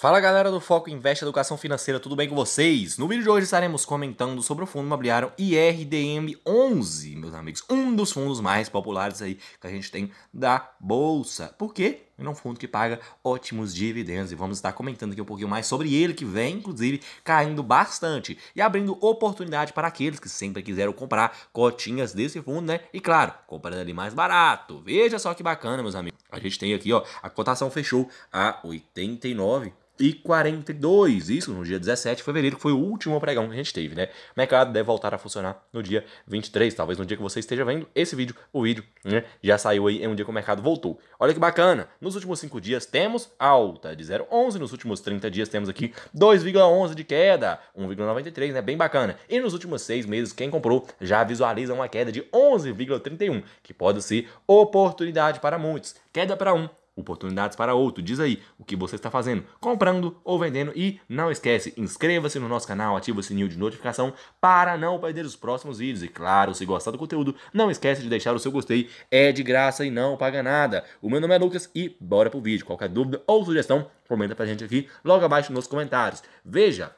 Fala galera do Foco Investe Educação Financeira, tudo bem com vocês? No vídeo de hoje estaremos comentando sobre o fundo imobiliário IRDM11, meus amigos, um dos fundos mais populares aí que a gente tem da bolsa. Por quê? é um fundo que paga ótimos dividendos e vamos estar comentando aqui um pouquinho mais sobre ele, que vem inclusive caindo bastante e abrindo oportunidade para aqueles que sempre quiseram comprar cotinhas desse fundo, né? E claro, comprando ali mais barato. Veja só que bacana, meus amigos. A gente tem aqui, ó, a cotação fechou a 89 e 42, isso no dia 17 de fevereiro, que foi o último pregão que a gente teve, né? O mercado deve voltar a funcionar no dia 23, talvez no dia que você esteja vendo esse vídeo, o vídeo né, já saiu aí, é um dia que o mercado voltou. Olha que bacana, nos últimos 5 dias temos alta de 0,11, nos últimos 30 dias temos aqui 2,11 de queda, 1,93, né? Bem bacana. E nos últimos 6 meses, quem comprou já visualiza uma queda de 11,31, que pode ser oportunidade para muitos. Queda para um, oportunidades para outro. Diz aí o que você está fazendo, comprando ou vendendo. E não esquece, inscreva-se no nosso canal, ativa o sininho de notificação para não perder os próximos vídeos. E claro, se gostar do conteúdo, não esquece de deixar o seu gostei. É de graça e não paga nada. O meu nome é Lucas e bora pro vídeo. Qualquer dúvida ou sugestão, comenta pra gente aqui logo abaixo nos comentários. Veja,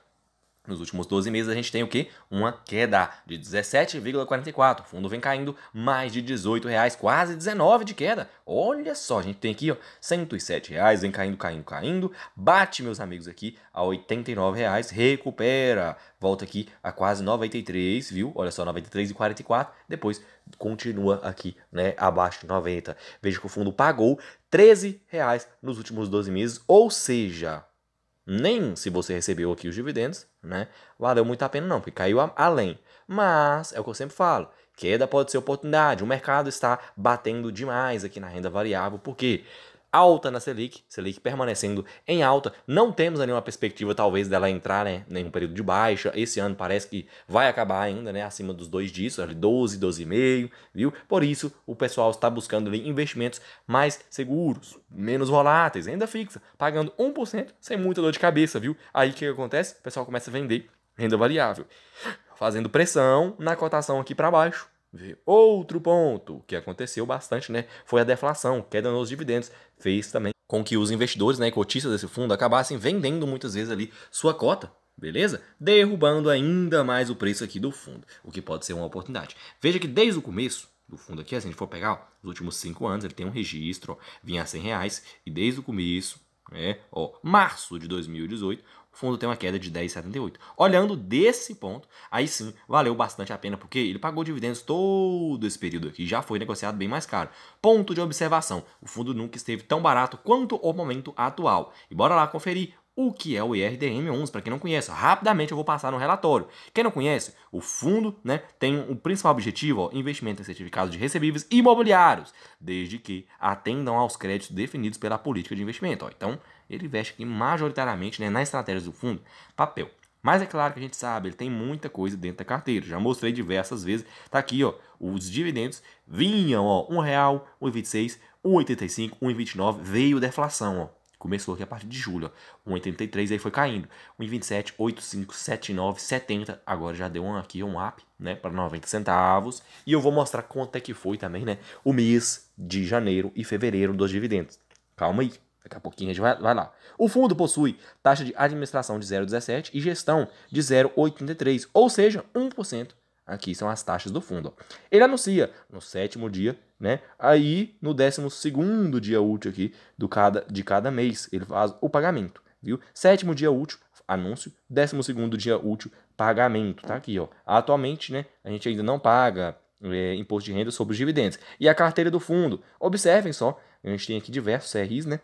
nos últimos 12 meses a gente tem o quê? Uma queda de 17,44. O fundo vem caindo mais de 18 reais, quase 19 de queda. Olha só, a gente tem aqui, ó, 107 reais, vem caindo, caindo, caindo. Bate, meus amigos, aqui a 89 reais, recupera. Volta aqui a quase 93, viu? Olha só, 93,44. Depois continua aqui, né, abaixo de 90. Veja que o fundo pagou 13 reais nos últimos 12 meses, ou seja, nem se você recebeu aqui os dividendos, né? Valeu muito a pena não, porque caiu a, além. Mas é o que eu sempre falo, queda pode ser oportunidade. O mercado está batendo demais aqui na renda variável, porque alta na Selic, Selic permanecendo em alta. Não temos nenhuma perspectiva, talvez, dela entrar né, em um período de baixa. Esse ano parece que vai acabar ainda né, acima dos dois dígitos, ali 12, 12,5, viu? Por isso, o pessoal está buscando ali investimentos mais seguros, menos voláteis, renda fixa, pagando 1% sem muita dor de cabeça, viu? Aí o que, que acontece? O pessoal começa a vender renda variável, fazendo pressão na cotação aqui para baixo Outro ponto que aconteceu bastante, né, foi a deflação, queda nos dividendos, fez também com que os investidores, né, cotistas desse fundo acabassem vendendo muitas vezes ali sua cota, beleza? Derrubando ainda mais o preço aqui do fundo, o que pode ser uma oportunidade. Veja que desde o começo do fundo aqui, se a gente for pegar ó, os últimos cinco anos, ele tem um registro, ó, vinha a 100 reais, e desde o começo, né, ó, março de 2018, o fundo tem uma queda de 10,78. Olhando desse ponto, aí sim, valeu bastante a pena, porque ele pagou dividendos todo esse período aqui, já foi negociado bem mais caro. Ponto de observação, o fundo nunca esteve tão barato quanto o momento atual. E bora lá conferir o que é o IRDM11, para quem não conhece, rapidamente eu vou passar no relatório. Quem não conhece, o fundo né, tem o principal objetivo, ó, investimento em certificados de recebíveis imobiliários, desde que atendam aos créditos definidos pela política de investimento. Ó. Então, ele investe aqui majoritariamente né, nas estratégias do fundo papel. Mas é claro que a gente sabe, ele tem muita coisa dentro da carteira. Já mostrei diversas vezes. Tá aqui, ó, os dividendos vinham, ó, R$ 1,00, R$ 1,26, veio deflação, ó. Começou aqui a partir de julho, ó. R$1,83, aí foi caindo. 1,27, 8,5, 7,9, 70. Agora já deu um, aqui um up, né, para 90 centavos. E eu vou mostrar quanto é que foi também, né, o mês de janeiro e fevereiro dos dividendos. Calma aí. Daqui a pouquinho a gente vai, vai lá. O fundo possui taxa de administração de 0,17 e gestão de 0,83, ou seja, 1%. Aqui são as taxas do fundo. Ele anuncia no sétimo dia, né? Aí no décimo segundo dia útil aqui do cada, de cada mês, ele faz o pagamento, viu? Sétimo dia útil, anúncio. Décimo segundo dia útil, pagamento. Tá aqui, ó. Atualmente, né? A gente ainda não paga é, imposto de renda sobre os dividendos. E a carteira do fundo. Observem só, a gente tem aqui diversos CRIs, né?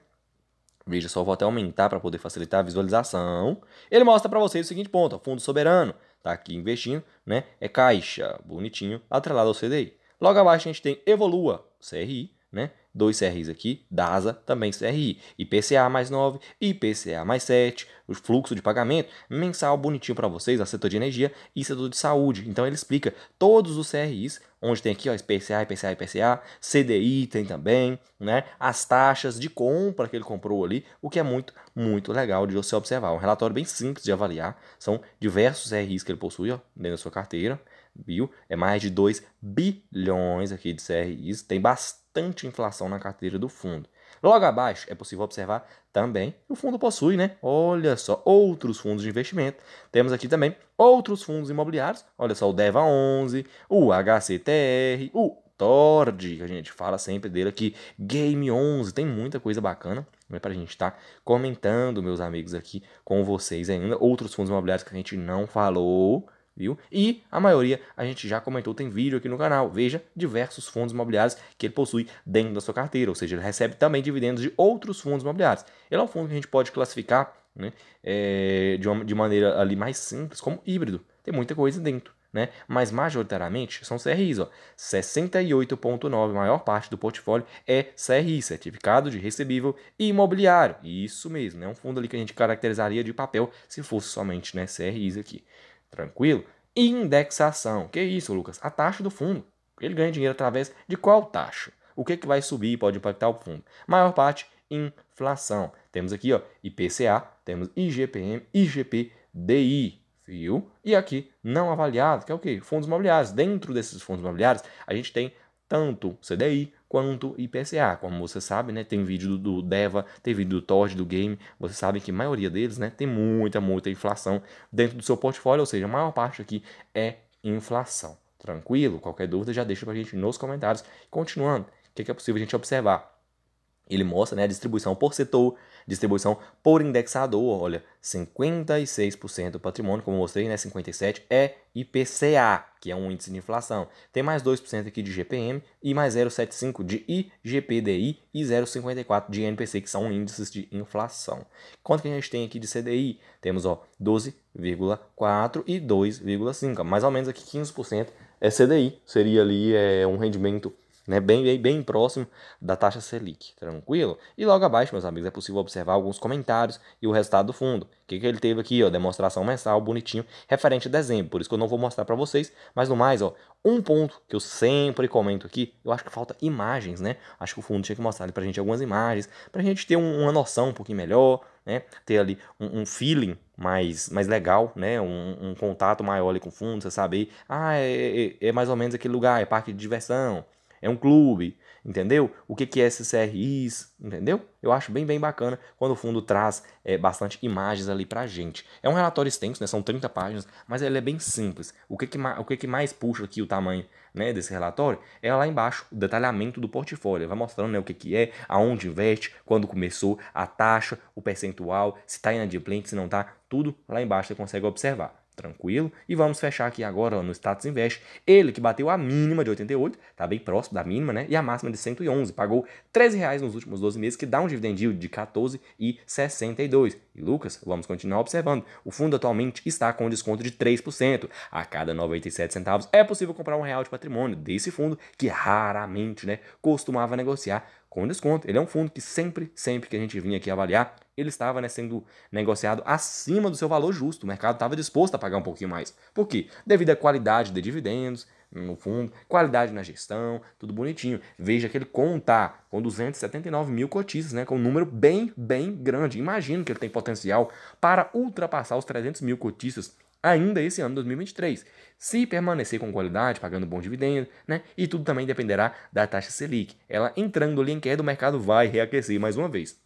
Veja só, vou até aumentar para poder facilitar a visualização. Ele mostra para vocês o seguinte ponto, ó, fundo soberano, está aqui investindo, né? É caixa, bonitinho, atrelado ao CDI. Logo abaixo a gente tem Evolua, CRI, né? dois CRIs aqui, DASA também CRI, IPCA mais 9, IPCA mais 7, o fluxo de pagamento mensal bonitinho para vocês, a setor de energia e setor de saúde. Então ele explica todos os CRIs, onde tem aqui ó, IPCA, IPCA, IPCA, CDI tem também, né? As taxas de compra que ele comprou ali, o que é muito, muito legal de você observar. Um relatório bem simples de avaliar, são diversos CRIs que ele possui ó, dentro da sua carteira, viu? É mais de 2 bilhões aqui de CRIs, tem bastante constante inflação na carteira do fundo. Logo abaixo, é possível observar também o fundo possui, né? Olha só, outros fundos de investimento. Temos aqui também outros fundos imobiliários. Olha só, o DEVA 11, o HCTR, o Tord, que a gente fala sempre dele aqui, Game 11, tem muita coisa bacana né, para a gente estar tá comentando, meus amigos, aqui com vocês ainda. Outros fundos imobiliários que a gente não falou, viu? E a maioria a gente já comentou, tem vídeo aqui no canal. Veja diversos fundos imobiliários que ele possui dentro da sua carteira, ou seja, ele recebe também dividendos de outros fundos imobiliários. Ele é um fundo que a gente pode classificar né, é, de, uma, de maneira ali mais simples como híbrido. Tem muita coisa dentro. Né? Mas majoritariamente são CRIs, ó. 68.9, maior parte do portfólio é CRI, certificado de recebível imobiliário. Isso mesmo, é né? um fundo ali que a gente caracterizaria de papel se fosse somente, né, CRIs aqui. Tranquilo? Indexação. Que isso, Lucas? A taxa do fundo. Ele ganha dinheiro através de qual taxa? O que, que vai subir e pode impactar o fundo? Maior parte, inflação. Temos aqui ó, IPCA, temos IGPM, IGPDI, viu? E aqui, não avaliado, que é o quê? Fundos imobiliários. Dentro desses fundos imobiliários, a gente tem tanto CDI quanto IPCA. Como você sabe, né, tem vídeo do Deva, tem vídeo do Todd, do Game, você sabe que a maioria deles né, tem muita, muita inflação dentro do seu portfólio, ou seja, a maior parte aqui é inflação. Tranquilo? Qualquer dúvida já deixa para a gente nos comentários. Continuando, o que é possível a gente observar? Ele mostra né, a distribuição por setor, distribuição por indexador, olha, 56% do patrimônio, como eu mostrei, né, 57% é IPCA, que é um índice de inflação. Tem mais 2% aqui de GPM e mais 0,75% de IGPDI e 0,54% de NPC, que são índices de inflação. Quanto que a gente tem aqui de CDI? Temos 12,4% e 2,5%, mais ou menos aqui 15% é CDI, seria ali é, um rendimento né, bem, bem, bem próximo da taxa Selic, tranquilo? E logo abaixo, meus amigos, é possível observar alguns comentários e o resultado do fundo. O que, que ele teve aqui, ó, demonstração mensal, bonitinho, referente a dezembro, por isso que eu não vou mostrar para vocês, mas no mais, ó, um ponto que eu sempre comento aqui, eu acho que falta imagens, né? Acho que o fundo tinha que mostrar ali pra gente algumas imagens, pra gente ter um, uma noção um pouquinho melhor, né? Ter ali um, um feeling mais, mais legal, né? Um, um, contato maior ali com o fundo, você saber, ah, é, é, é mais ou menos aquele lugar, é parque de diversão, é um clube, entendeu? O que, que é SCRIs, entendeu? Eu acho bem, bem bacana quando o fundo traz é, bastante imagens ali pra gente. É um relatório extenso, né? São 30 páginas, mas ele é bem simples. O que, que, o que, que mais puxa aqui o tamanho né, desse relatório é lá embaixo, o detalhamento do portfólio. Vai mostrando né, o que, que é, aonde investe, quando começou, a taxa, o percentual, se está inadimplente, se não está, tudo lá embaixo você consegue observar tranquilo. E vamos fechar aqui agora ó, no status invest. Ele que bateu a mínima de 88, tá bem próximo da mínima, né? E a máxima de 111, pagou 13 reais nos últimos 12 meses, que dá um dividend yield de 14,62. E Lucas, vamos continuar observando. O fundo atualmente está com desconto de 3%. A cada 97 centavos é possível comprar um real de patrimônio desse fundo que raramente, né, costumava negociar com desconto. Ele é um fundo que sempre, sempre que a gente vinha aqui avaliar, ele estava né, sendo negociado acima do seu valor justo. O mercado estava disposto a pagar um pouquinho mais. Por quê? Devido à qualidade de dividendos, no fundo, qualidade na gestão, tudo bonitinho. Veja que ele conta com 279 mil cotistas, né, com um número bem, bem grande. Imagino que ele tem potencial para ultrapassar os 300 mil cotistas ainda esse ano, 2023. Se permanecer com qualidade, pagando bom dividendo, né? E tudo também dependerá da taxa Selic. Ela entrando ali em queda, o mercado vai reaquecer mais uma vez.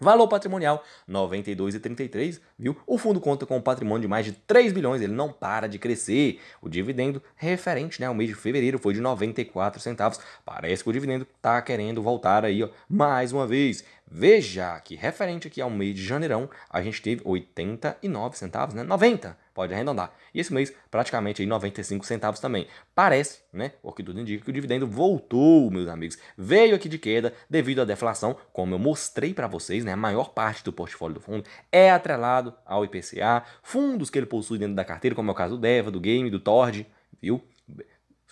Valor patrimonial, 92,33, viu? O fundo conta com um patrimônio de mais de 3 bilhões, ele não para de crescer. O dividendo referente né, ao mês de fevereiro foi de 94 centavos. Parece que o dividendo está querendo voltar aí ó, mais uma vez. Veja que referente aqui ao mês de janeirão, a gente teve 89 centavos, né? 90, pode arredondar. E esse mês, praticamente aí 95 centavos também. Parece, né? O que tudo indica que o dividendo voltou, meus amigos. Veio aqui de queda devido à deflação, como eu mostrei para vocês, né? A maior parte do portfólio do fundo é atrelado ao IPCA, fundos que ele possui dentro da carteira, como é o caso do Deva, do Game, do Tord, viu?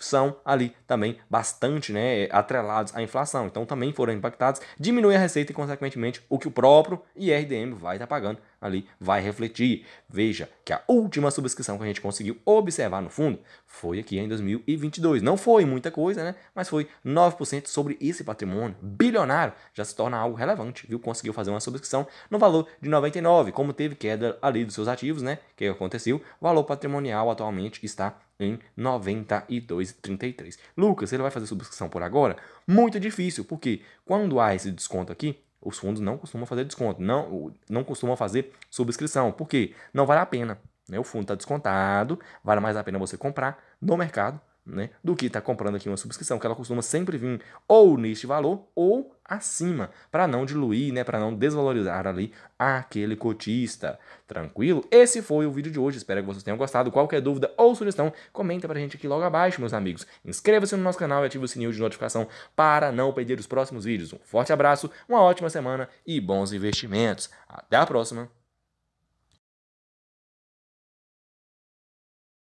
são ali também bastante né, atrelados à inflação. Então também foram impactados, diminui a receita e, consequentemente, o que o próprio IRDM vai estar pagando ali vai refletir. Veja que a última subscrição que a gente conseguiu observar no fundo foi aqui em 2022. Não foi muita coisa, né? Mas foi 9% sobre esse patrimônio bilionário. Já se torna algo relevante, viu? Conseguiu fazer uma subscrição no valor de 99, como teve queda ali dos seus ativos, né? Que aconteceu, o valor patrimonial atualmente está em 92,33. Lucas, ele vai fazer subscrição por agora? Muito difícil, porque quando há esse desconto aqui, os fundos não costumam fazer desconto, não, não costumam fazer subscrição. Por quê? Não vale a pena. Né? O fundo está descontado, vale mais a pena você comprar no mercado né, do que está comprando aqui uma subscrição, que ela costuma sempre vir ou neste valor ou acima, para não diluir, né, para não desvalorizar ali aquele cotista. Tranquilo? Esse foi o vídeo de hoje, espero que vocês tenham gostado. Qualquer dúvida ou sugestão, comenta para a gente aqui logo abaixo, meus amigos. Inscreva-se no nosso canal e ative o sininho de notificação para não perder os próximos vídeos. Um forte abraço, uma ótima semana e bons investimentos. Até a próxima!